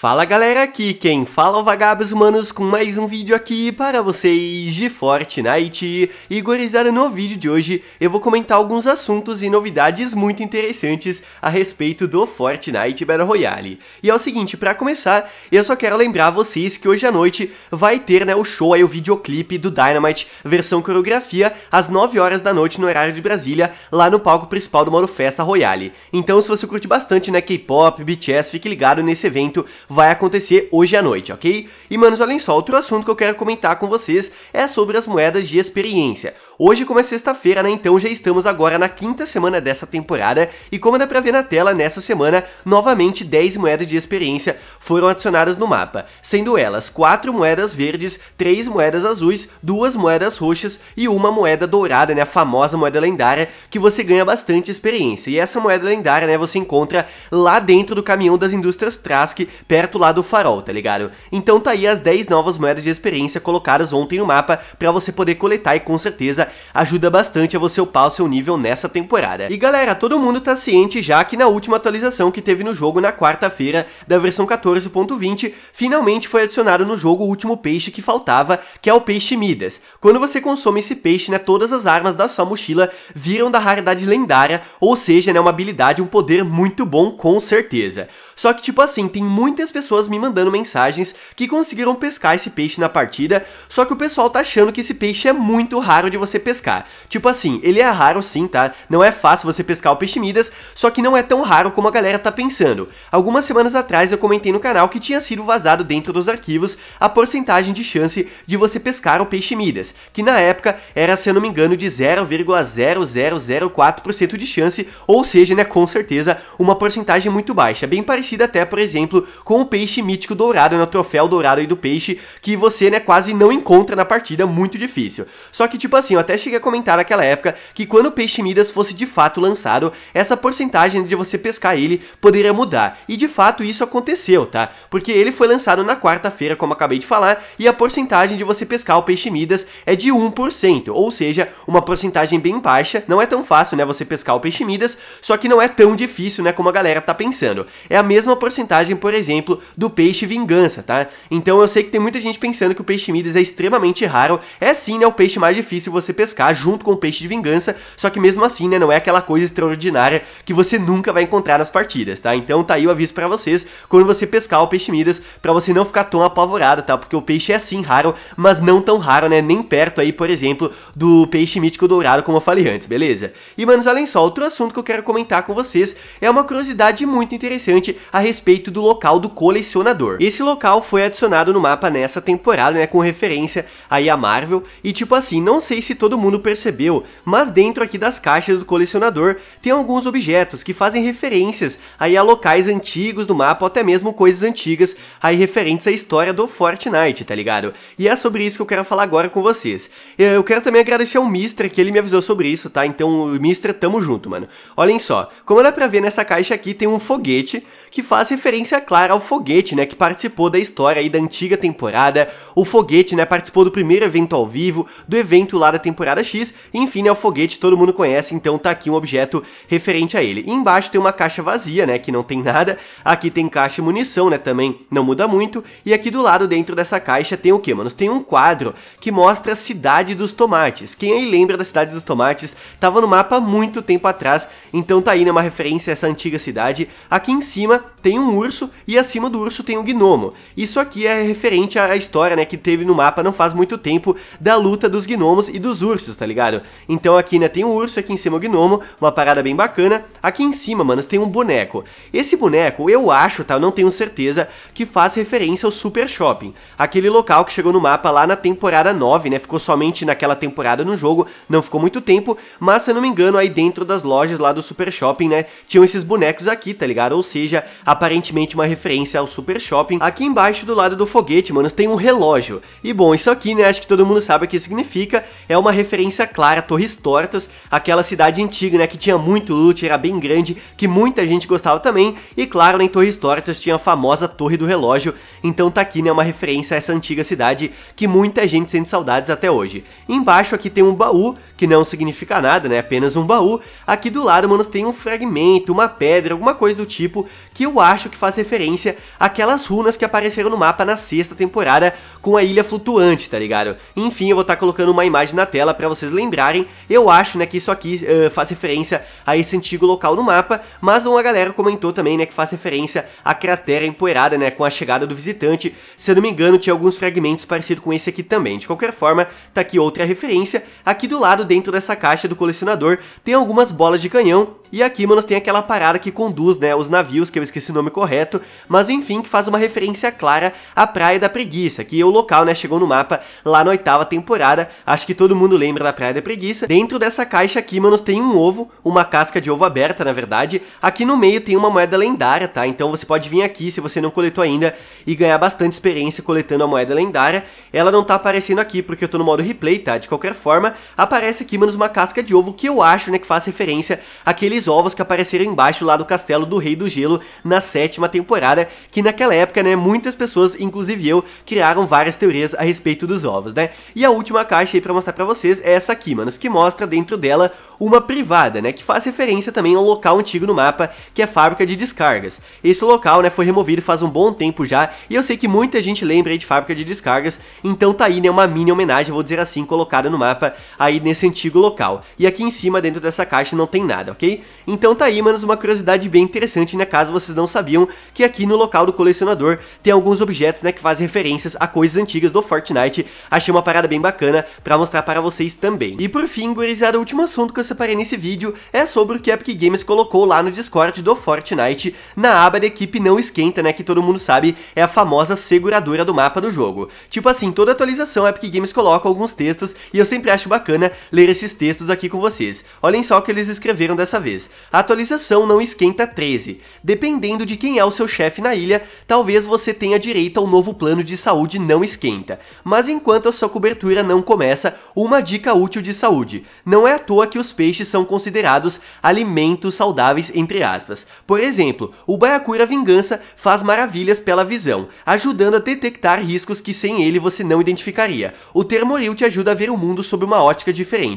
Fala galera, aqui quem fala é o Vagabos Humanos com mais um vídeo aqui para vocês de Fortnite. E gorizada, no vídeo de hoje eu vou comentar alguns assuntos e novidades muito interessantes a respeito do Fortnite Battle Royale. E é o seguinte, para começar, eu só quero lembrar vocês que hoje à noite vai ter né, o show, aí o videoclipe do Dynamite versão coreografia às 9 horas da noite no horário de Brasília, lá no palco principal do Moro Festa Royale. Então se você curte bastante né, K-pop, BTS, fique ligado nesse evento vai acontecer hoje à noite, ok? E, manos, além só, outro assunto que eu quero comentar com vocês é sobre as moedas de experiência. Hoje, como é sexta-feira, né, então já estamos agora na quinta semana dessa temporada e como dá pra ver na tela, nessa semana, novamente 10 moedas de experiência foram adicionadas no mapa, sendo elas 4 moedas verdes, 3 moedas azuis, 2 moedas roxas e uma moeda dourada, né, a famosa moeda lendária, que você ganha bastante experiência. E essa moeda lendária, né, você encontra lá dentro do caminhão das indústrias Trask, perto perto lá do farol, tá ligado? Então tá aí as 10 novas moedas de experiência colocadas ontem no mapa pra você poder coletar e com certeza ajuda bastante a você upar o seu nível nessa temporada. E galera, todo mundo tá ciente já que na última atualização que teve no jogo na quarta-feira da versão 14.20, finalmente foi adicionado no jogo o último peixe que faltava, que é o peixe Midas. Quando você consome esse peixe, né, todas as armas da sua mochila viram da raridade lendária, ou seja, né, uma habilidade, um poder muito bom com certeza. Só que tipo assim, tem muitas várias pessoas me mandando mensagens que conseguiram pescar esse peixe na partida, só que o pessoal tá achando que esse peixe é muito raro de você pescar. Tipo assim, ele é raro sim, tá? Não é fácil você pescar o peixe Midas, só que não é tão raro como a galera tá pensando. Algumas semanas atrás eu comentei no canal que tinha sido vazado dentro dos arquivos a porcentagem de chance de você pescar o peixe Midas, que na época era, se eu não me engano, de 0,0004% de chance, ou seja, né, com certeza, uma porcentagem muito baixa, bem parecida até, por exemplo, com com o peixe mítico dourado, né, o troféu dourado aí do peixe, que você, né, quase não encontra na partida, muito difícil. Só que, tipo assim, eu até cheguei a comentar naquela época que quando o peixe Midas fosse de fato lançado, essa porcentagem de você pescar ele poderia mudar. E de fato isso aconteceu, tá? Porque ele foi lançado na quarta-feira, como acabei de falar, e a porcentagem de você pescar o peixe Midas é de 1%, ou seja, uma porcentagem bem baixa. Não é tão fácil, né, você pescar o peixe Midas, só que não é tão difícil, né, como a galera tá pensando. É a mesma porcentagem, por exemplo, exemplo do peixe vingança, tá? Então eu sei que tem muita gente pensando que o peixe Midas é extremamente raro. É sim, né, o peixe mais difícil você pescar junto com o peixe de vingança, só que mesmo assim, né, não é aquela coisa extraordinária que você nunca vai encontrar nas partidas, tá? Então tá aí o aviso para vocês, quando você pescar o peixe Midas, para você não ficar tão apavorado, tá? Porque o peixe é sim raro, mas não tão raro, né, nem perto aí, por exemplo, do peixe mítico dourado, como eu falei antes, beleza? E, manos, olhem só, outro assunto que eu quero comentar com vocês é uma curiosidade muito interessante a respeito do local do colecionador. Esse local foi adicionado no mapa nessa temporada, né, com referência aí a Marvel, e tipo assim, não sei se todo mundo percebeu, mas dentro aqui das caixas do colecionador tem alguns objetos que fazem referências aí a locais antigos do mapa, ou até mesmo coisas antigas aí referentes à história do Fortnite, tá ligado? E é sobre isso que eu quero falar agora com vocês. Eu quero também agradecer ao Mister que ele me avisou sobre isso, tá? Então, Mister, tamo junto, mano. Olhem só, como dá pra ver nessa caixa aqui tem um foguete que faz referência clara ao Foguete, né, que participou da história aí da antiga temporada. O Foguete, né, participou do primeiro evento ao vivo, do evento lá da temporada X. Enfim, né, o Foguete todo mundo conhece, então tá aqui um objeto referente a ele. E embaixo tem uma caixa vazia, né, que não tem nada. Aqui tem caixa e munição, né, também não muda muito. E aqui do lado, dentro dessa caixa, tem o que, manos? Tem um quadro que mostra a Cidade dos Tomates. Quem aí lembra da Cidade dos Tomates tava no mapa muito tempo atrás, então tá aí, né, uma referência a essa antiga cidade. Aqui em cima tem um urso e a acima do urso tem um gnomo. Isso aqui é referente à história, né, que teve no mapa não faz muito tempo da luta dos gnomos e dos ursos, tá ligado? Então aqui, né, tem um urso, aqui em cima o gnomo, uma parada bem bacana. Aqui em cima, mano tem um boneco. Esse boneco, eu acho, tá, eu não tenho certeza, que faz referência ao Super Shopping. Aquele local que chegou no mapa lá na temporada 9, né, ficou somente naquela temporada no jogo, não ficou muito tempo, mas se eu não me engano, aí dentro das lojas lá do Super Shopping, né, tinham esses bonecos aqui, tá ligado? Ou seja, aparentemente uma referência referência ao Super Shopping, aqui embaixo do lado do foguete, manos, tem um relógio. E bom, isso aqui, né, acho que todo mundo sabe o que significa, é uma referência clara a Torres Tortas, aquela cidade antiga, né, que tinha muito loot, era bem grande, que muita gente gostava também, e claro, né, em Torres Tortas tinha a famosa Torre do Relógio, então tá aqui, né, uma referência a essa antiga cidade que muita gente sente saudades até hoje. Embaixo aqui tem um baú, que não significa nada, né? Apenas um baú. Aqui do lado, manos, tem um fragmento, uma pedra, alguma coisa do tipo, que eu acho que faz referência àquelas runas que apareceram no mapa na sexta temporada com a ilha flutuante, tá ligado? Enfim, eu vou estar tá colocando uma imagem na tela para vocês lembrarem. Eu acho, né, que isso aqui uh, faz referência a esse antigo local no mapa, mas uma galera comentou também, né, que faz referência à cratera empoeirada, né, com a chegada do visitante. Se eu não me engano, tinha alguns fragmentos parecidos com esse aqui também. De qualquer forma, tá aqui outra referência. Aqui do lado dentro dessa caixa do colecionador tem algumas bolas de canhão e aqui, manos, tem aquela parada que conduz, né, os navios, que eu esqueci o nome correto, mas enfim, que faz uma referência clara à Praia da Preguiça, que é o local, né, chegou no mapa lá na oitava temporada, acho que todo mundo lembra da Praia da Preguiça. Dentro dessa caixa aqui, manos, tem um ovo, uma casca de ovo aberta, na verdade, aqui no meio tem uma moeda lendária, tá, então você pode vir aqui, se você não coletou ainda, e ganhar bastante experiência coletando a moeda lendária, ela não tá aparecendo aqui, porque eu tô no modo replay, tá, de qualquer forma, aparece aparece aqui, manos, uma casca de ovo que eu acho, né, que faz referência àqueles ovos que apareceram embaixo lá do castelo do Rei do Gelo na sétima temporada, que naquela época, né, muitas pessoas, inclusive eu, criaram várias teorias a respeito dos ovos, né? E a última caixa aí pra mostrar pra vocês é essa aqui, manos, que mostra dentro dela uma privada, né, que faz referência também a um local antigo no mapa, que é a fábrica de descargas. Esse local, né, foi removido faz um bom tempo já, e eu sei que muita gente lembra aí de fábrica de descargas, então tá aí, né, uma mini homenagem, vou dizer assim, colocada no mapa aí nesse antigo local. E aqui em cima, dentro dessa caixa, não tem nada, ok? Então tá aí, manos, uma curiosidade bem interessante, né? Caso vocês não sabiam que aqui no local do colecionador tem alguns objetos, né? Que fazem referências a coisas antigas do Fortnite. Achei uma parada bem bacana pra mostrar para vocês também. E por fim, gurizada, o último assunto que eu separei nesse vídeo é sobre o que a Epic Games colocou lá no Discord do Fortnite, na aba da equipe não esquenta, né? Que todo mundo sabe, é a famosa seguradora do mapa do jogo. Tipo assim, toda atualização a Epic Games coloca alguns textos e eu sempre acho bacana ler esses textos aqui com vocês. Olhem só o que eles escreveram dessa vez. A atualização não esquenta 13. Dependendo de quem é o seu chefe na ilha, talvez você tenha direito ao novo plano de saúde não esquenta. Mas enquanto a sua cobertura não começa, uma dica útil de saúde. Não é à toa que os peixes são considerados alimentos saudáveis entre aspas. Por exemplo, o Baiacura Vingança faz maravilhas pela visão, ajudando a detectar riscos que sem ele você não identificaria. O Termoril te ajuda a ver o mundo sob uma ótica diferente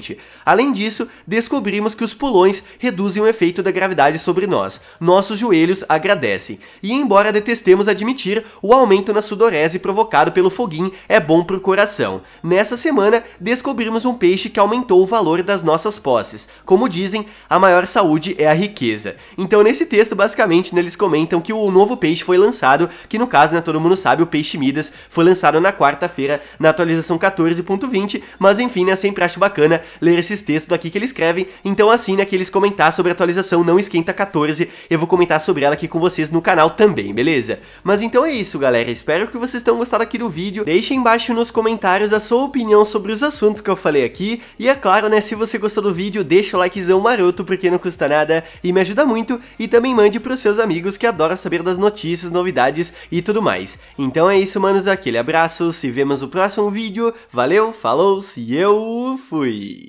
Além disso, descobrimos que os pulões reduzem o efeito da gravidade sobre nós. Nossos joelhos agradecem. E embora detestemos admitir, o aumento na sudorese provocado pelo foguinho é bom para o coração. Nessa semana, descobrimos um peixe que aumentou o valor das nossas posses. Como dizem, a maior saúde é a riqueza. Então, nesse texto, basicamente, né, eles comentam que o novo peixe foi lançado, que no caso, né, todo mundo sabe, o peixe Midas foi lançado na quarta-feira na atualização 14.20, mas enfim, né, sempre acho bacana ler esses textos aqui que eles escrevem, então assine aqui eles comentar sobre a atualização Não Esquenta 14, eu vou comentar sobre ela aqui com vocês no canal também, beleza? Mas então é isso, galera, espero que vocês tenham gostado aqui do vídeo, deixem embaixo nos comentários a sua opinião sobre os assuntos que eu falei aqui, e é claro, né, se você gostou do vídeo, deixa o likezão maroto, porque não custa nada e me ajuda muito, e também mande pros seus amigos que adoram saber das notícias, novidades e tudo mais. Então é isso, manos, aquele abraço, se vemos no próximo vídeo, valeu, falou, se eu fui! really